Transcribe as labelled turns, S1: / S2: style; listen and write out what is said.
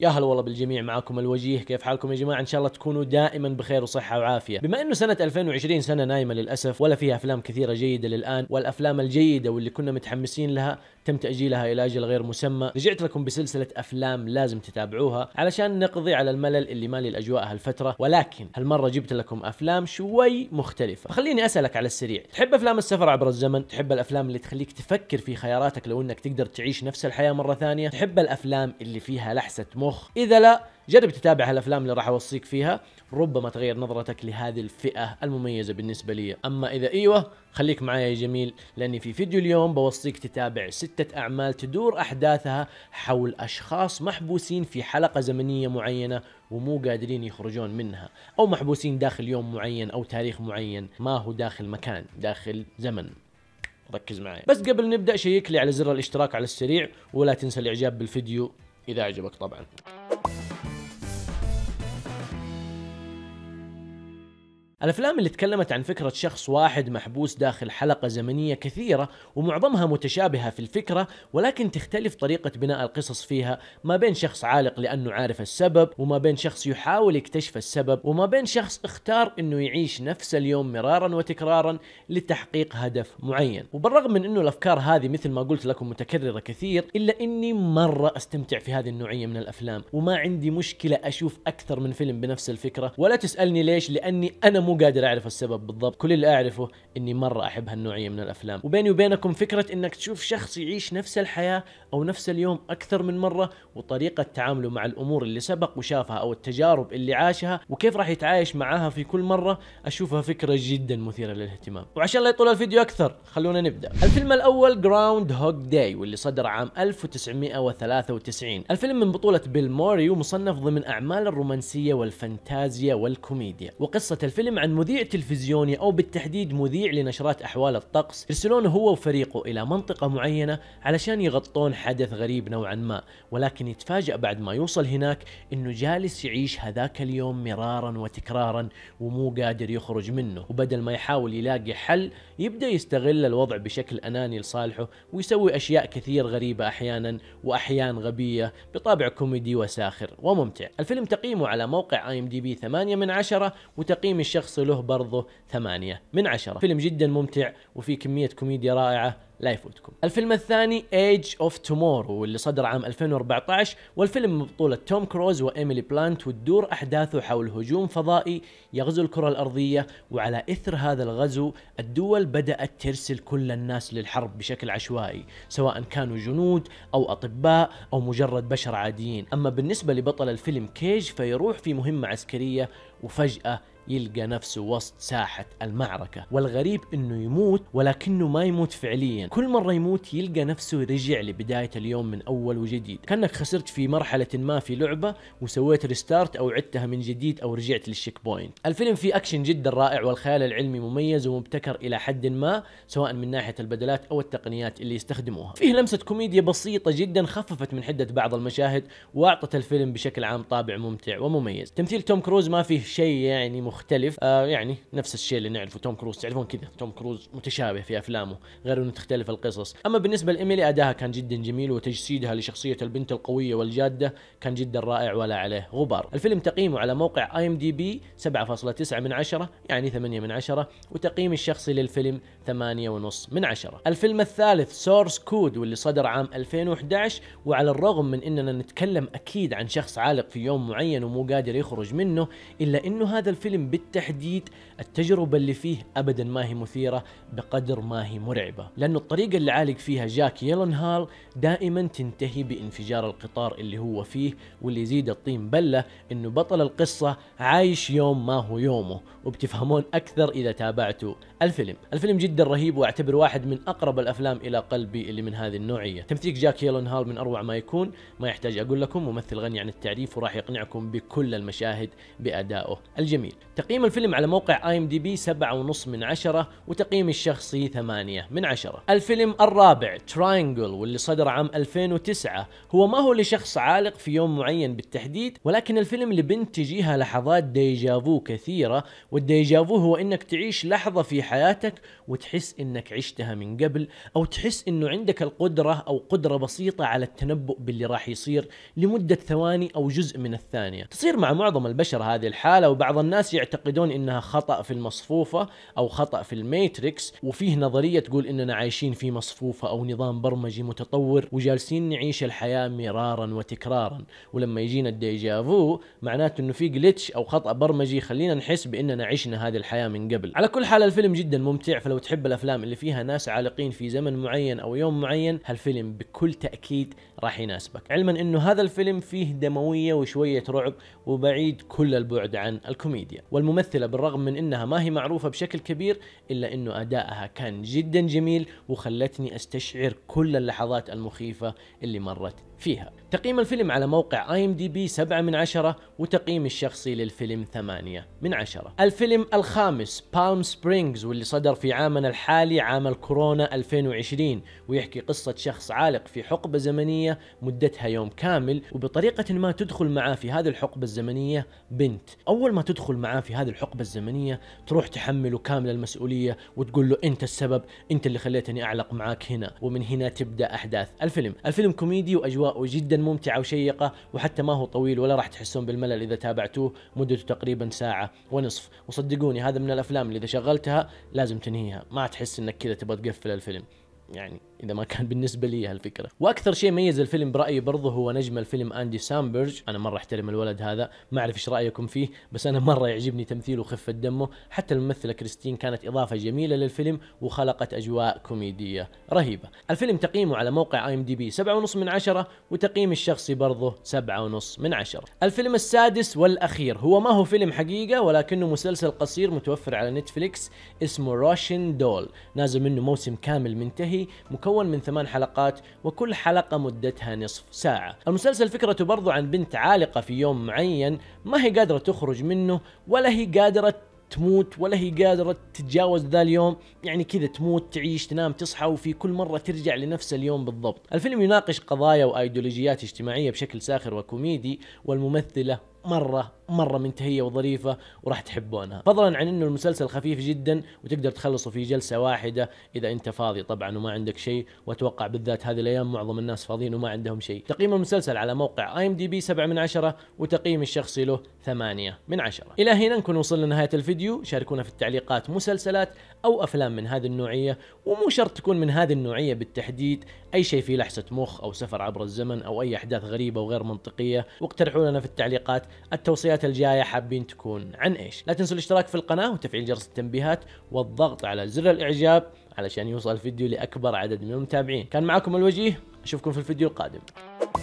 S1: يا هلا والله بالجميع معاكم الوجيه كيف حالكم يا جماعه ان شاء الله تكونوا دائما بخير وصحه وعافيه بما انه سنه 2020 سنه نايمه للاسف ولا فيها افلام كثيره جيده للان والافلام الجيده واللي كنا متحمسين لها تم تأجيلها إلى أجل غير مسمى رجعت لكم بسلسلة أفلام لازم تتابعوها علشان نقضي على الملل اللي مالي الأجواء هالفترة ولكن هالمرة جبت لكم أفلام شوي مختلفة خليني أسألك على السريع تحب أفلام السفر عبر الزمن تحب الأفلام اللي تخليك تفكر في خياراتك لو أنك تقدر تعيش نفس الحياة مرة ثانية تحب الأفلام اللي فيها لحسة مخ إذا لا جرب تتابع هالافلام اللي راح اوصيك فيها ربما تغير نظرتك لهذه الفئه المميزه بالنسبه لي اما اذا ايوه خليك معايا يا جميل لاني في فيديو اليوم بوصيك تتابع ستة اعمال تدور احداثها حول اشخاص محبوسين في حلقه زمنيه معينه ومو قادرين يخرجون منها او محبوسين داخل يوم معين او تاريخ معين ما هو داخل مكان داخل زمن ركز معي بس قبل نبدا شيك لي على زر الاشتراك على السريع ولا تنسى الاعجاب بالفيديو اذا عجبك طبعا الافلام اللي تكلمت عن فكره شخص واحد محبوس داخل حلقه زمنيه كثيره ومعظمها متشابهه في الفكره ولكن تختلف طريقه بناء القصص فيها ما بين شخص عالق لانه عارف السبب وما بين شخص يحاول يكتشف السبب وما بين شخص اختار انه يعيش نفس اليوم مرارا وتكرارا لتحقيق هدف معين وبالرغم من انه الافكار هذه مثل ما قلت لكم متكرره كثير الا اني مره استمتع في هذه النوعيه من الافلام وما عندي مشكله اشوف اكثر من فيلم بنفس الفكره ولا تسالني ليش لاني انا مو قادر اعرف السبب بالضبط كل اللي اعرفه اني مره احب هالنوعيه من الافلام وبيني وبينكم فكره انك تشوف شخص يعيش نفس الحياه او نفس اليوم اكثر من مره وطريقه تعامله مع الامور اللي سبق وشافها او التجارب اللي عاشها وكيف راح يتعايش معاها في كل مره اشوفها فكره جدا مثيره للاهتمام وعشان لا يطول الفيديو اكثر خلونا نبدا الفيلم الاول جراوند هوك داي واللي صدر عام 1993 الفيلم من بطوله بيل موري ومصنف ضمن اعمال الرومانسيه والفانتازيا والكوميديا وقصه الفيلم عن مذيع تلفزيوني او بالتحديد مذيع لنشرات احوال الطقس يرسلون هو وفريقه الى منطقه معينه علشان يغطون حدث غريب نوعا ما ولكن يتفاجأ بعد ما يوصل هناك انه جالس يعيش هذاك اليوم مرارا وتكرارا ومو قادر يخرج منه وبدل ما يحاول يلاقي حل يبدا يستغل الوضع بشكل اناني لصالحه ويسوي اشياء كثير غريبه احيانا واحيان غبيه بطابع كوميدي وساخر وممتع الفيلم تقييمه على موقع اي ام دي بي 8 من 10 وتقييم الشخص شخص له برضه ثمانية من عشرة فيلم جدا ممتع وفي كمية كوميديا رائعة لا يفوتكم. الفيلم الثاني ايج اوف تومورو واللي صدر عام 2014 والفيلم ببطولة توم كروز وايميلي بلانت وتدور احداثه حول هجوم فضائي يغزو الكرة الارضية وعلى اثر هذا الغزو الدول بدأت ترسل كل الناس للحرب بشكل عشوائي سواء كانوا جنود او اطباء او مجرد بشر عاديين، اما بالنسبة لبطل الفيلم كيج فيروح في مهمة عسكرية وفجأة يلقى نفسه وسط ساحة المعركة والغريب انه يموت ولكنه ما يموت فعليا كل مرة يموت يلقى نفسه رجع لبداية اليوم من أول وجديد كأنك خسرت في مرحلة ما في لعبة وسويت ريستارت أو عدتها من جديد أو رجعت للشيك بوينت الفيلم فيه أكشن جدا رائع والخيال العلمي مميز ومبتكر إلى حد ما سواء من ناحية البدلات أو التقنيات اللي يستخدموها فيه لمسة كوميديا بسيطة جدا خففت من حدة بعض المشاهد وأعطت الفيلم بشكل عام طابع ممتع ومميز تمثيل توم كروز ما فيه شيء يعني مختلف آه يعني نفس الشيء اللي نعرفه توم كروز تعرفون كذا توم كروز متشابه في أفلامه غير أنه تختلف مختلف القصص أما بالنسبة لإيميلي أداها كان جدا جميل وتجسيدها لشخصية البنت القوية والجادة كان جدا رائع ولا عليه غبار الفيلم تقييمه على موقع اي ام دي بي 7.9 من 10 يعني 8 من 10 وتقييم الشخصي للفيلم ثمانية ونص من عشرة الفيلم الثالث سورس كود واللي صدر عام 2011 وعلى الرغم من اننا نتكلم اكيد عن شخص عالق في يوم معين ومو قادر يخرج منه الا انه هذا الفيلم بالتحديد التجربة اللي فيه ابدا ما هي مثيرة بقدر ما هي مرعبة لانه الطريقة اللي عالق فيها جاك هال دائما تنتهي بانفجار القطار اللي هو فيه واللي يزيد الطين بلة انه بطل القصة عايش يوم ما هو يومه وبتفهمون اكثر اذا تابعتوا الفيلم الفيلم جدا جدا رهيب واعتبر واحد من اقرب الافلام الى قلبي اللي من هذه النوعيه تمثيل جاك هال من اروع ما يكون ما يحتاج اقول لكم ممثل غني عن التعريف وراح يقنعكم بكل المشاهد بادائه الجميل تقييم الفيلم على موقع اي ام دي بي 7.5 من 10 وتقييمي الشخصي 8 من 10 الفيلم الرابع تراينجل واللي صدر عام 2009 هو ما هو لشخص عالق في يوم معين بالتحديد ولكن الفيلم اللي بنتجيها لحظات ديجافو كثيرة والديجافو هو انك تعيش لحظة في حياتك وتحس تحس انك عشتها من قبل او تحس انه عندك القدره او قدره بسيطه على التنبؤ باللي راح يصير لمده ثواني او جزء من الثانيه تصير مع معظم البشر هذه الحاله وبعض الناس يعتقدون انها خطا في المصفوفه او خطا في الماتريكس وفيه نظريه تقول اننا عايشين في مصفوفه او نظام برمجي متطور وجالسين نعيش الحياه مرارا وتكرارا ولما يجينا الديجافو معناته انه في جلتش او خطا برمجي يخلينا نحس باننا عشنا هذه الحياه من قبل على كل حال الفيلم جدا ممتع فلو تحب تحب الافلام اللي فيها ناس عالقين في زمن معين او يوم معين هالفيلم بكل تاكيد راح يناسبك علما انه هذا الفيلم فيه دمويه وشويه رعب وبعيد كل البعد عن الكوميديا والممثله بالرغم من انها ما هي معروفه بشكل كبير الا انه ادائها كان جدا جميل وخلتني استشعر كل اللحظات المخيفه اللي مرت فيها تقييم الفيلم على موقع اي ام دي بي 7 من 10 وتقييم الشخصي للفيلم 8 من 10 الفيلم الخامس بالم سبرينجز واللي صدر في عامنا الحالي عام الكورونا 2020 ويحكي قصة شخص عالق في حقبة زمنية مدتها يوم كامل وبطريقة ما تدخل معاه في هذه الحقبة الزمنية بنت أول ما تدخل معاه في هذه الحقبة الزمنية تروح تحمله كامل المسؤولية وتقول له أنت السبب أنت اللي خليتني أعلق معاك هنا ومن هنا تبدأ أحداث الفيلم الفيلم كوميدي وأجواء وجدا ممتعة وشيقة وحتى ما هو طويل ولا راح تحسون بالملل إذا تابعتوه مدته تقريبا ساعة ونصف وصدقوني هذا من الأفلام اللي إذا شغلتها لازم تنهيها ما تحس إنك كذا تبغى تقفل الفيلم يعني اذا ما كان بالنسبه لي هالفكره واكثر شيء ميز الفيلم برايي برضه هو نجم الفيلم اندي سامبرج انا مره احترم الولد هذا ما اعرف ايش رايكم فيه بس انا مره يعجبني تمثيله وخفه دمه حتى الممثله كريستين كانت اضافه جميله للفيلم وخلقت اجواء كوميديه رهيبه الفيلم تقييمه على موقع اي ام دي بي 7.5 من 10 وتقييم الشخصي برضه 7.5 من 10 الفيلم السادس والاخير هو ما هو فيلم حقيقه ولكنه مسلسل قصير متوفر على نتفليكس اسمه روشن دول نازل منه موسم كامل منتهي مك مكون من ثمان حلقات وكل حلقة مدتها نصف ساعة المسلسل فكرته برضو عن بنت عالقة في يوم معين ما هي قادرة تخرج منه ولا هي قادرة تموت ولا هي قادرة تتجاوز ذا اليوم يعني كذا تموت تعيش تنام تصحى وفي كل مرة ترجع لنفس اليوم بالضبط الفيلم يناقش قضايا وأيديولوجيات اجتماعية بشكل ساخر وكوميدي والممثلة مره مره منتهيه وظريفه وراح تحبونها فضلا عن انه المسلسل خفيف جدا وتقدر تخلصه في جلسه واحده اذا انت فاضي طبعا وما عندك شيء واتوقع بالذات هذه الايام معظم الناس فاضيين وما عندهم شيء تقييم المسلسل على موقع اي ام دي بي 7 من 10 وتقييم الشخصي له 8 من 10 الى هنا نكون وصلنا لنهايه الفيديو شاركونا في التعليقات مسلسلات او افلام من هذه النوعيه ومو شرط تكون من هذه النوعيه بالتحديد اي شيء فيه لحسه مخ او سفر عبر الزمن او اي احداث غريبه وغير منطقيه واقترحوا لنا في التعليقات التوصيات الجايه حابين تكون عن ايش لا تنسوا الاشتراك في القناه وتفعيل جرس التنبيهات والضغط على زر الاعجاب علشان يوصل الفيديو لاكبر عدد من المتابعين كان معكم الوجيه اشوفكم في الفيديو القادم